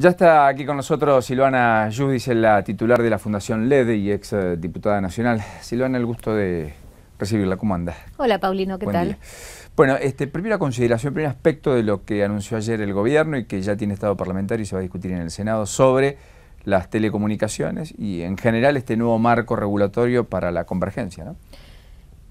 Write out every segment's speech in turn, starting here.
Ya está aquí con nosotros Silvana Judice, la titular de la Fundación LED y ex eh, diputada nacional. Silvana, el gusto de recibirla. ¿Cómo anda? Hola, Paulino, ¿qué tal? Bueno, este, primera consideración, primer aspecto de lo que anunció ayer el gobierno y que ya tiene estado parlamentario y se va a discutir en el Senado sobre las telecomunicaciones y en general este nuevo marco regulatorio para la convergencia,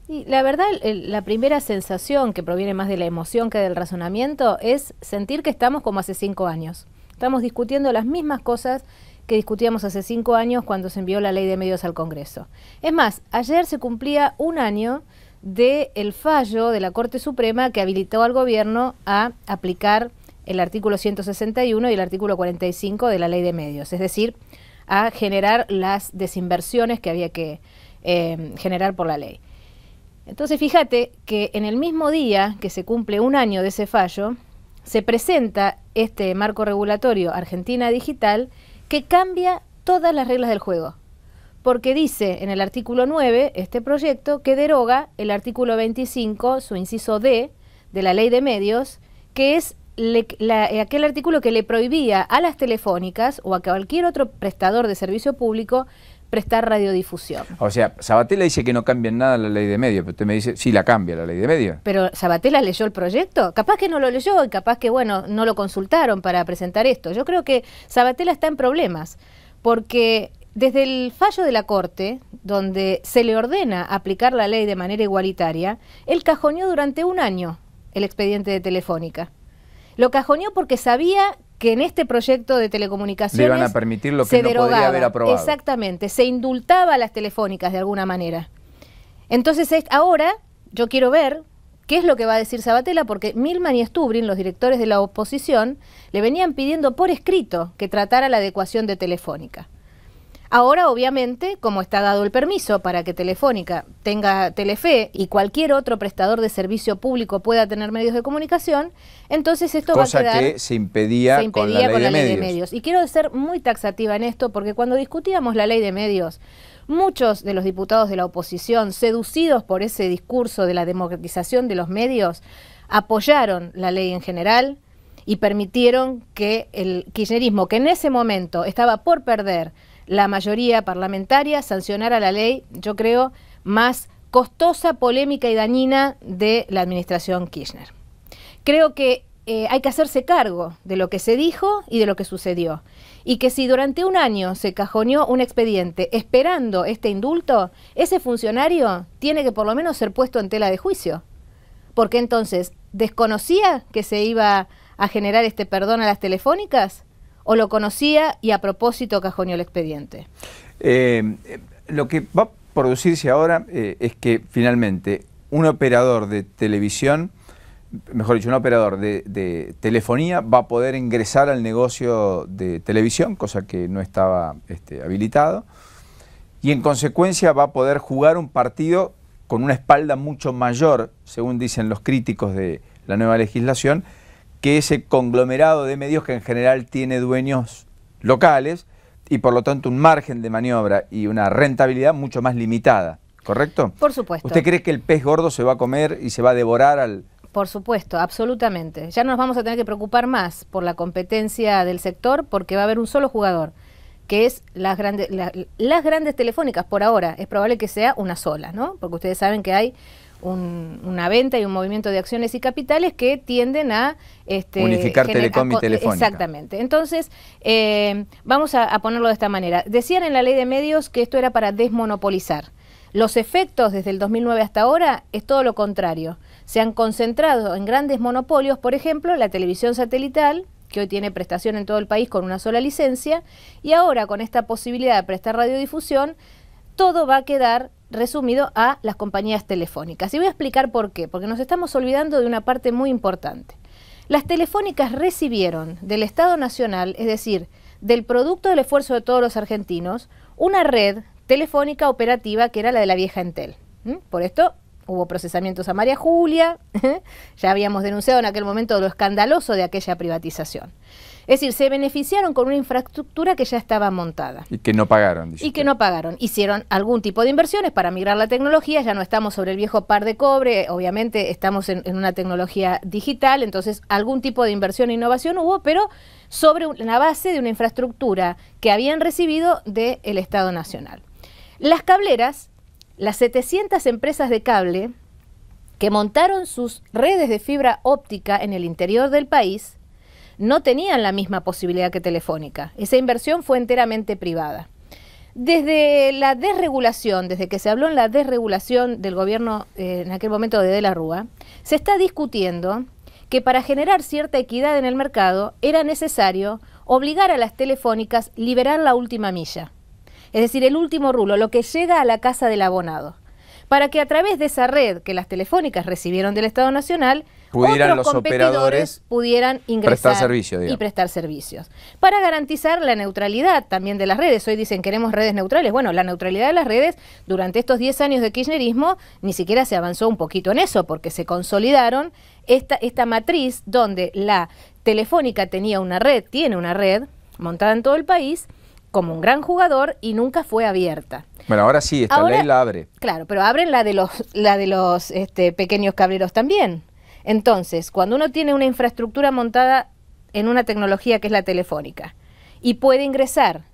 Y la verdad, la primera sensación que proviene más de la emoción que del razonamiento es sentir que estamos como hace cinco años. Estamos discutiendo las mismas cosas que discutíamos hace cinco años cuando se envió la ley de medios al Congreso. Es más, ayer se cumplía un año del el fallo de la Corte Suprema que habilitó al gobierno a aplicar el artículo 161 y el artículo 45 de la ley de medios, es decir, a generar las desinversiones que había que eh, generar por la ley. Entonces fíjate que en el mismo día que se cumple un año de ese fallo, se presenta este marco regulatorio Argentina Digital que cambia todas las reglas del juego. Porque dice en el artículo 9, este proyecto, que deroga el artículo 25, su inciso D, de la ley de medios, que es aquel artículo que le prohibía a las telefónicas o a cualquier otro prestador de servicio público prestar radiodifusión. O sea, Sabatella dice que no cambien nada la ley de medios, pero usted me dice, sí, la cambia la ley de medio. Pero Sabatella leyó el proyecto, capaz que no lo leyó y capaz que, bueno, no lo consultaron para presentar esto. Yo creo que Sabatella está en problemas, porque desde el fallo de la Corte, donde se le ordena aplicar la ley de manera igualitaria, él cajoneó durante un año el expediente de Telefónica. Lo cajoneó porque sabía que en este proyecto de telecomunicaciones a permitir lo que se derogaba, Exactamente, se indultaba a las telefónicas de alguna manera. Entonces, ahora yo quiero ver qué es lo que va a decir Sabatella, porque Milman y Stubrin, los directores de la oposición, le venían pidiendo por escrito que tratara la adecuación de Telefónica. Ahora, obviamente, como está dado el permiso para que Telefónica tenga Telefe y cualquier otro prestador de servicio público pueda tener medios de comunicación, entonces esto va a quedar... que se impedía, con la, ley, ley, de medios. Y quiero ser muy taxativa en esto porque cuando discutíamos la ley de medios, muchos de los diputados de la oposición, seducidos por ese discurso de la democratización de los medios, apoyaron la ley en general y permitieron que el kirchnerismo, que en ese momento estaba por perder la mayoría parlamentaria sancionara la ley, yo creo, más costosa, polémica y dañina de la administración Kirchner. Creo que eh, hay que hacerse cargo de lo que se dijo y de lo que sucedió. Y que si durante un año se cajoneó un expediente esperando este indulto, ese funcionario tiene que por lo menos ser puesto en tela de juicio. Porque entonces, ¿desconocía que se iba a generar este perdón a las telefónicas? o lo conocía y a propósito cajoneó el expediente? Eh, lo que va a producirse ahora eh, es que finalmente un operador de televisión, mejor dicho, un operador de, telefonía va a poder ingresar al negocio de televisión, cosa que no estaba este, habilitado, y en consecuencia va a poder jugar un partido con una espalda mucho mayor, según dicen los críticos de la nueva legislación, que ese conglomerado de medios que en general tiene dueños locales y por lo tanto un margen de maniobra y una rentabilidad mucho más limitada, ¿correcto? Por supuesto. ¿Usted cree que el pez gordo se va a comer y se va a devorar al, por supuesto, absolutamente. Ya no nos vamos a tener que preocupar más por la competencia del sector porque va a haber un solo jugador, que es las grandes, las grandes telefónicas por ahora. Es probable que sea una sola, ¿no? Porque ustedes saben que hay una venta y un movimiento de acciones y capitales que tienden a... Este, Unificar Telecom y Telefónica. Exactamente. Entonces, eh, vamos a, ponerlo de esta manera. Decían en la ley de medios que esto era para desmonopolizar. Los efectos desde el 2009 hasta ahora es todo lo contrario. Se han concentrado en grandes monopolios, por ejemplo, la televisión satelital, que hoy tiene prestación en todo el país con una sola licencia, y ahora con esta posibilidad de prestar radiodifusión, todo va a quedar resumido a las compañías telefónicas. Y voy a explicar por qué, porque nos estamos olvidando de una parte muy importante. Las telefónicas recibieron del Estado Nacional, es decir, del producto del esfuerzo de todos los argentinos, una red telefónica operativa que era la de la vieja Entel. Por esto hubo procesamientos a María Julia, ya habíamos denunciado en aquel momento lo escandaloso de aquella privatización. Es decir, se beneficiaron con una infraestructura que ya estaba montada. Y que no pagaron. Dice y que no pagaron. Hicieron algún tipo de inversiones para migrar la tecnología, ya no estamos sobre el viejo par de cobre, obviamente estamos en, una tecnología digital, entonces algún tipo de inversión e innovación hubo, pero sobre la base de una infraestructura que habían recibido del Estado Nacional. Las cableras las 700 empresas de cable que montaron sus redes de fibra óptica en el interior del país no tenían la misma posibilidad que Telefónica. Esa inversión fue enteramente privada. Desde la desregulación, desde que se habló en la desregulación del gobierno eh, en aquel momento de De la Rúa, se está discutiendo que para generar cierta equidad en el mercado era necesario obligar a las telefónicas liberar la última milla es decir, el último rulo, lo que llega a la casa del abonado, para que a través de esa red que las telefónicas recibieron del Estado Nacional, pudieran los operadores pudieran ingresar y prestar servicios. Para garantizar la neutralidad también de las redes, hoy dicen queremos redes neutrales, bueno, la neutralidad de las redes durante estos 10 años de kirchnerismo ni siquiera se avanzó un poquito en eso porque se consolidaron esta, esta matriz donde la telefónica tenía una red, tiene una red montada en todo el país, como un gran jugador y nunca fue abierta. Bueno, ahora sí, esta ley la abre. Claro, pero abren la de los, la de los este, pequeños cableros también. Entonces, cuando uno tiene una infraestructura montada en una tecnología que es la telefónica y puede ingresar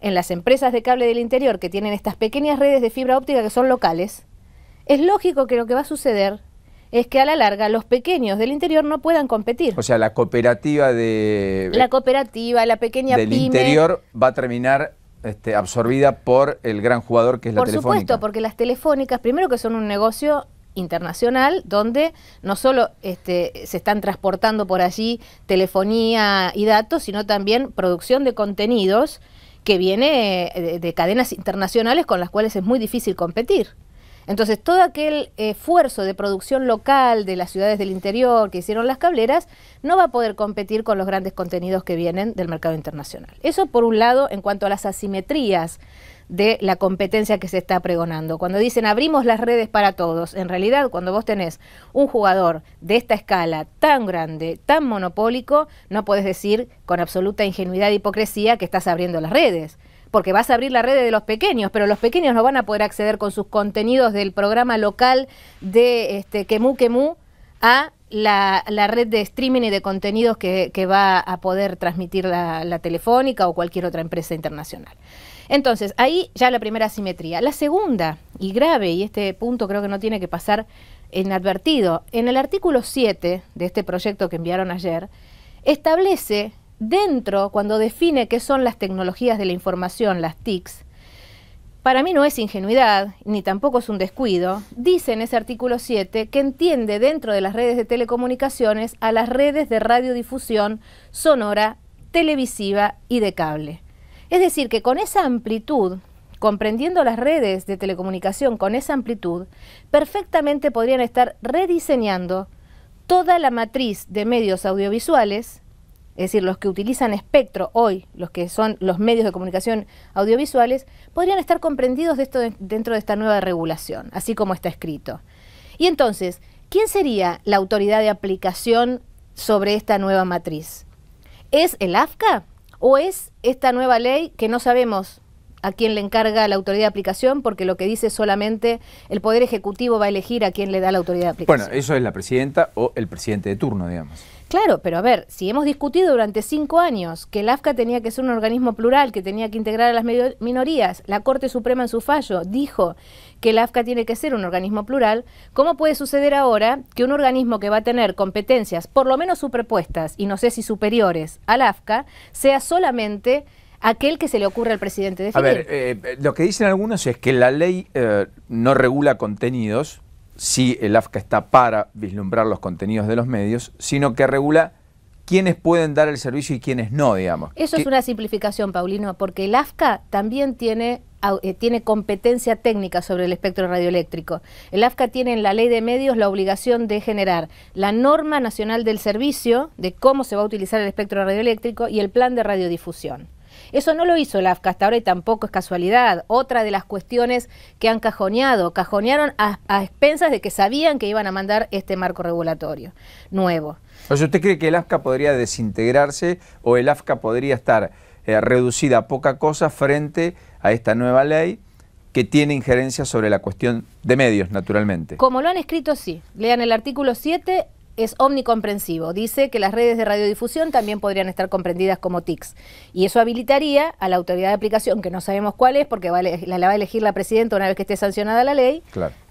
en las empresas de cable del interior que tienen estas pequeñas redes de fibra óptica que son locales, es lógico que lo que va a suceder es que a la larga los pequeños del interior no puedan competir. O sea, la cooperativa de... Eh, la cooperativa, la pequeña del interior va a terminar este, absorbida por el gran jugador que es la telefónica. Por supuesto, porque las telefónicas, primero que son un negocio internacional donde no solo este, se están transportando por allí telefonía y datos, sino también producción de contenidos que viene eh, de cadenas internacionales con las cuales es muy difícil competir. Entonces, todo aquel esfuerzo de producción local de las ciudades del interior que hicieron las cableras no va a poder competir con los grandes contenidos que vienen del mercado internacional. Eso por un lado en cuanto a las asimetrías de la competencia que se está pregonando. Cuando dicen abrimos las redes para todos, en realidad cuando vos tenés un jugador de esta escala tan grande, tan monopólico, no podés decir con absoluta ingenuidad e hipocresía que estás abriendo las redes porque vas a abrir la red de los pequeños, pero los pequeños no van a poder acceder con sus contenidos del programa local de este, Kemu a la, red de streaming y de contenidos que, va a poder transmitir la, telefónica o cualquier otra empresa internacional. Entonces, ahí ya la primera asimetría. La segunda, y grave, y este punto creo que no tiene que pasar inadvertido, en el artículo 7 de este proyecto que enviaron ayer, establece dentro, cuando define qué son las tecnologías de la información, las TICs, para mí no es ingenuidad, ni tampoco es un descuido, dice en ese artículo 7 que entiende dentro de las redes de telecomunicaciones a las redes de radiodifusión sonora, televisiva y de cable. Es decir, que con esa amplitud, comprendiendo las redes de telecomunicación con esa amplitud, perfectamente podrían estar rediseñando toda la matriz de medios audiovisuales es decir, los que utilizan espectro hoy, los que son los medios de comunicación audiovisuales, podrían estar comprendidos dentro de esta nueva regulación, así como está escrito. Y entonces, ¿quién sería la autoridad de aplicación sobre esta nueva matriz? ¿Es el AFCA o es esta nueva ley que no sabemos a quien le encarga la autoridad de aplicación, porque lo que dice solamente el Poder Ejecutivo va a elegir a quién le da la autoridad de aplicación. Bueno, eso es la presidenta o el presidente de turno, digamos. Claro, pero a ver, si hemos discutido durante cinco años que el AFCA tenía que ser un organismo plural, que tenía que integrar a las minorías, la Corte Suprema en su fallo dijo que el AFCA tiene que ser un organismo plural, ¿cómo puede suceder ahora que un organismo que va a tener competencias, por lo menos superpuestas, y no sé si superiores al AFCA, sea solamente aquel que se le ocurre al presidente definir. A ver, eh, lo que dicen algunos es que la ley eh, no regula contenidos, si el AFCA está para vislumbrar los contenidos de los medios, sino que regula quiénes pueden dar el servicio y quiénes no, digamos. Eso es una simplificación, Paulino, porque el AFCA también tiene, eh, tiene competencia técnica sobre el espectro radioeléctrico. El AFCA tiene en la ley de medios la obligación de generar la norma nacional del servicio, de cómo se va a utilizar el espectro radioeléctrico y el plan de radiodifusión. Eso no lo hizo el AFCA hasta ahora y tampoco es casualidad. Otra de las cuestiones que han cajoneado, cajonearon a, expensas de que sabían que iban a mandar este marco regulatorio nuevo. O sea, ¿usted cree que el AFCA podría desintegrarse o el AFCA podría estar eh, reducida a poca cosa frente a esta nueva ley? que tiene injerencia sobre la cuestión de medios, naturalmente. Como lo han escrito, sí. Lean el artículo 7 es omnicomprensivo. Dice que las redes de radiodifusión también podrían estar comprendidas como TICs. Y eso habilitaría a la autoridad de aplicación, que no sabemos cuál es, porque la, va a elegir la presidenta una vez que esté sancionada la ley,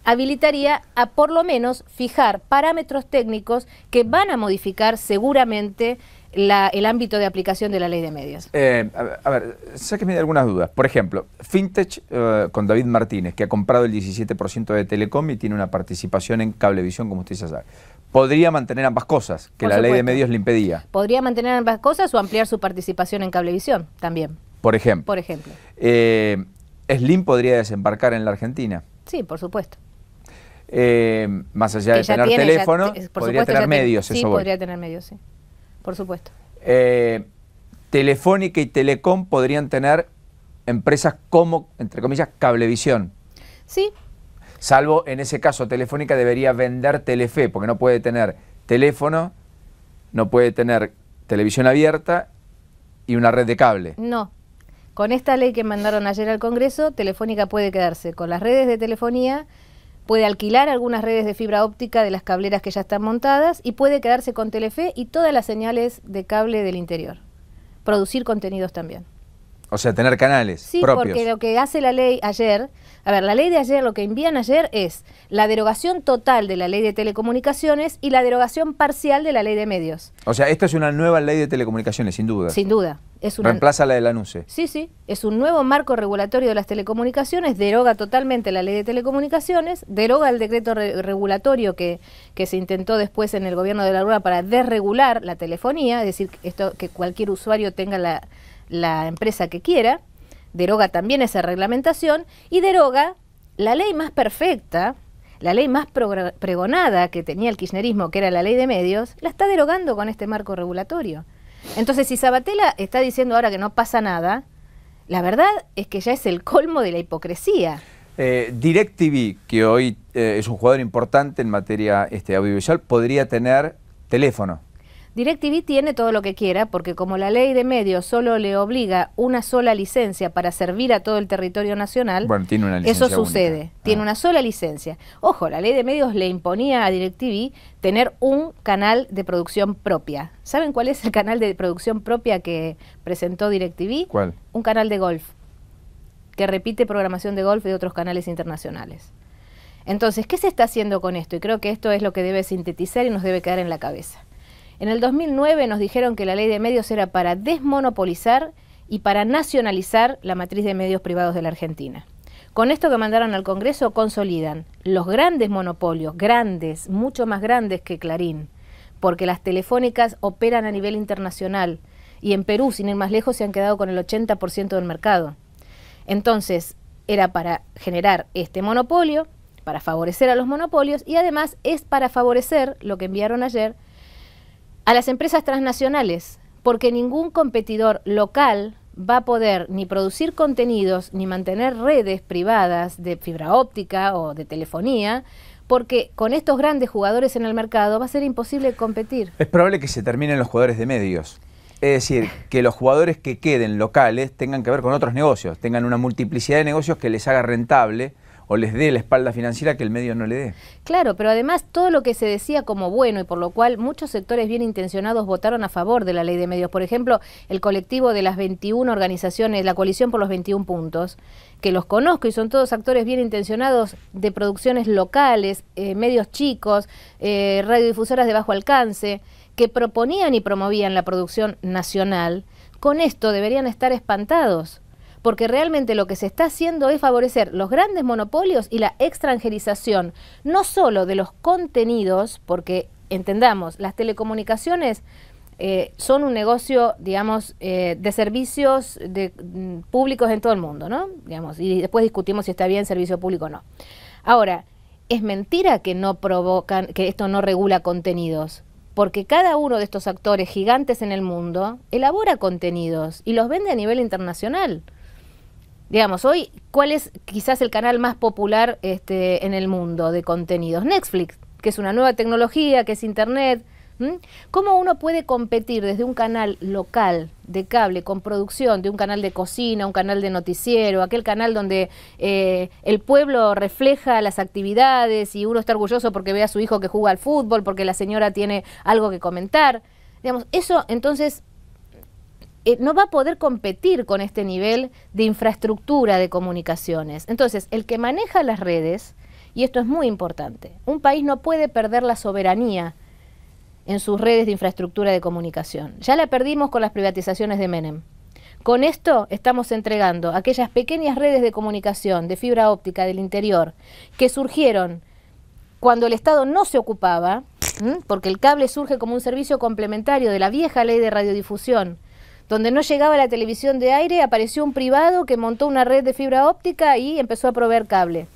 habilitaría a por lo menos fijar parámetros técnicos que van a modificar seguramente el ámbito de aplicación de la ley de medios. Eh, a, ver, a sé que algunas dudas. Por ejemplo, Fintech eh, con David Martínez, que ha comprado el 17% de Telecom y tiene una participación en Cablevisión, como usted ya sabe. Podría mantener ambas cosas, que la ley de medios le impedía. Podría mantener ambas cosas o ampliar su participación en cablevisión también. Por ejemplo. Por ejemplo. Eh, Slim podría desembarcar en la Argentina. Sí, por supuesto. Eh, más allá de tener teléfono, podría tener medios, sí, eso podría tener medios, sí. Por supuesto. Eh, Telefónica y Telecom podrían tener empresas como, entre comillas, Cablevisión. Sí, Salvo en ese caso Telefónica debería vender Telefe, porque no puede tener teléfono, no puede tener televisión abierta y una red de cable. No. Con esta ley que mandaron ayer al Congreso, Telefónica puede quedarse con las redes de telefonía, puede alquilar algunas redes de fibra óptica de las cableras que ya están montadas y puede quedarse con Telefe y todas las señales de cable del interior. Producir contenidos también. O sea, tener canales sí, porque lo que hace la ley ayer, a ver, la ley de ayer, lo que envían ayer es la derogación total de la ley de telecomunicaciones y la derogación parcial de la ley de medios. O sea, esta es una nueva ley de telecomunicaciones, sin duda. Sin duda. Es una... Reemplaza la del la Sí, sí. Es un nuevo marco regulatorio de las telecomunicaciones, deroga totalmente la ley de telecomunicaciones, deroga el decreto regulatorio que, que se intentó después en el gobierno de la Rúa para desregular la telefonía, es decir, esto, que cualquier usuario tenga la la empresa que quiera, deroga también esa reglamentación y deroga la ley más perfecta, la ley más pregonada que tenía el kirchnerismo, que era la ley de medios, la está derogando con este marco regulatorio. Entonces, si Sabatella está diciendo ahora que no pasa nada, la verdad es que ya es el colmo de la hipocresía. Eh, DirecTV, que hoy eh, es un jugador importante en materia este, audiovisual, podría tener teléfono. DirecTV tiene todo lo que quiera porque como la ley de medios solo le obliga una sola licencia para servir a todo el territorio nacional, eso sucede, tiene ah. una sola licencia. Ojo, la ley de medios le imponía a DirecTV tener un canal de producción propia. ¿Saben cuál es el canal de producción propia que presentó DirecTV? ¿Cuál? Un canal de golf, que repite programación de golf de otros canales internacionales. Entonces, ¿qué se está haciendo con esto? Y creo que esto es lo que debe sintetizar y nos debe quedar en la cabeza. En el 2009 nos dijeron que la ley de medios era para desmonopolizar y para nacionalizar la matriz de medios privados de la Argentina. Con esto que mandaron al Congreso consolidan los grandes monopolios, grandes, mucho más grandes que Clarín, porque las telefónicas operan a nivel internacional y en Perú, sin ir más lejos, se han quedado con el 80% del mercado. Entonces, era para generar este monopolio, para favorecer a los monopolios y además es para favorecer lo que enviaron ayer a las empresas transnacionales, porque ningún competidor local va a poder ni producir contenidos ni mantener redes privadas de fibra óptica o de telefonía, porque con estos grandes jugadores en el mercado va a ser imposible competir. Es probable que se terminen los jugadores de medios. Es decir, que los jugadores que queden locales tengan que ver con otros negocios, tengan una multiplicidad de negocios que les haga rentable o les dé la espalda financiera que el medio no le dé. Claro, pero además todo lo que se decía como bueno y por lo cual muchos sectores bien intencionados votaron a favor de la ley de medios. Por ejemplo, el colectivo de las 21 organizaciones, la coalición por los 21 puntos, que los conozco y son todos actores bien intencionados de producciones locales, eh, medios chicos, eh, radiodifusoras de bajo alcance, que proponían y promovían la producción nacional. Con esto deberían estar espantados porque realmente lo que se está haciendo es favorecer los grandes monopolios y la extranjerización, no solo de los contenidos, porque entendamos, las telecomunicaciones eh, son un negocio, digamos, eh, de servicios mm, públicos en todo el mundo, ¿no? Digamos, y después discutimos si está bien servicio público o no. Ahora, es mentira que no provocan, que esto no regula contenidos, porque cada uno de estos actores gigantes en el mundo elabora contenidos y los vende a nivel internacional. Digamos, hoy, ¿cuál es quizás el canal más popular este, en el mundo de contenidos? Netflix, que es una nueva tecnología, que es Internet. ¿Cómo uno puede competir desde un canal local de cable con producción de un canal de cocina, un canal de noticiero, aquel canal donde eh, el pueblo refleja las actividades y uno está orgulloso porque ve a su hijo que juega al fútbol, porque la señora tiene algo que comentar? Digamos, eso entonces eh, no va a poder competir con este nivel de infraestructura de comunicaciones. Entonces, el que maneja las redes, y esto es muy importante, un país no puede perder la soberanía en sus redes de infraestructura de comunicación. Ya la perdimos con las privatizaciones de Menem. Con esto estamos entregando aquellas pequeñas redes de comunicación de fibra óptica del interior que surgieron cuando el Estado no se ocupaba, porque el cable surge como un servicio complementario de la vieja ley de radiodifusión donde no llegaba la televisión de aire, apareció un privado que montó una red de fibra óptica y empezó a proveer cable.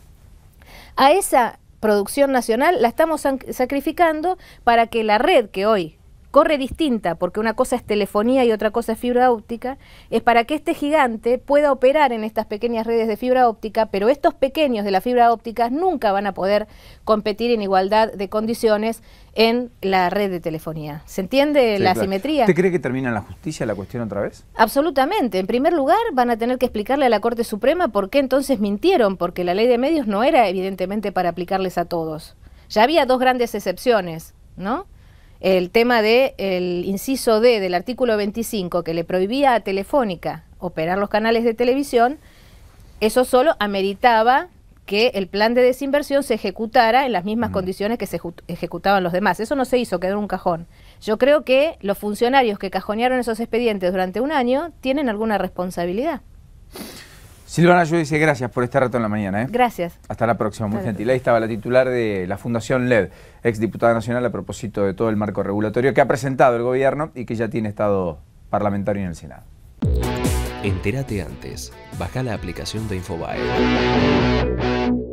A esa producción nacional la estamos sacrificando para que la red que hoy corre distinta, porque una cosa es telefonía y otra cosa es fibra óptica, es para que este gigante pueda operar en estas pequeñas redes de fibra óptica, pero estos pequeños de la fibra óptica nunca van a poder competir en igualdad de condiciones en la red de telefonía. ¿Se entiende la simetría asimetría? cree que termina la justicia la cuestión otra vez? Absolutamente. En primer lugar, van a tener que explicarle a la Corte Suprema por qué entonces mintieron, porque la ley de medios no era evidentemente para aplicarles a todos. Ya había dos grandes excepciones, ¿no? el tema del el inciso D del artículo 25 que le prohibía a Telefónica operar los canales de televisión, eso solo ameritaba que el plan de desinversión se ejecutara en las mismas condiciones que se ejecutaban los demás. Eso no se hizo, quedó en un cajón. Yo creo que los funcionarios que cajonearon esos expedientes durante un año tienen alguna responsabilidad. Silvana, yo dice gracias por este rato en la mañana. ¿eh? Gracias. Hasta la próxima, muy gentil. Ahí estaba la titular de la Fundación LED, exdiputada nacional a propósito de todo el marco regulatorio que ha presentado el gobierno y que ya tiene estado parlamentario en el Senado. Entérate antes. Baja la aplicación de Infobae.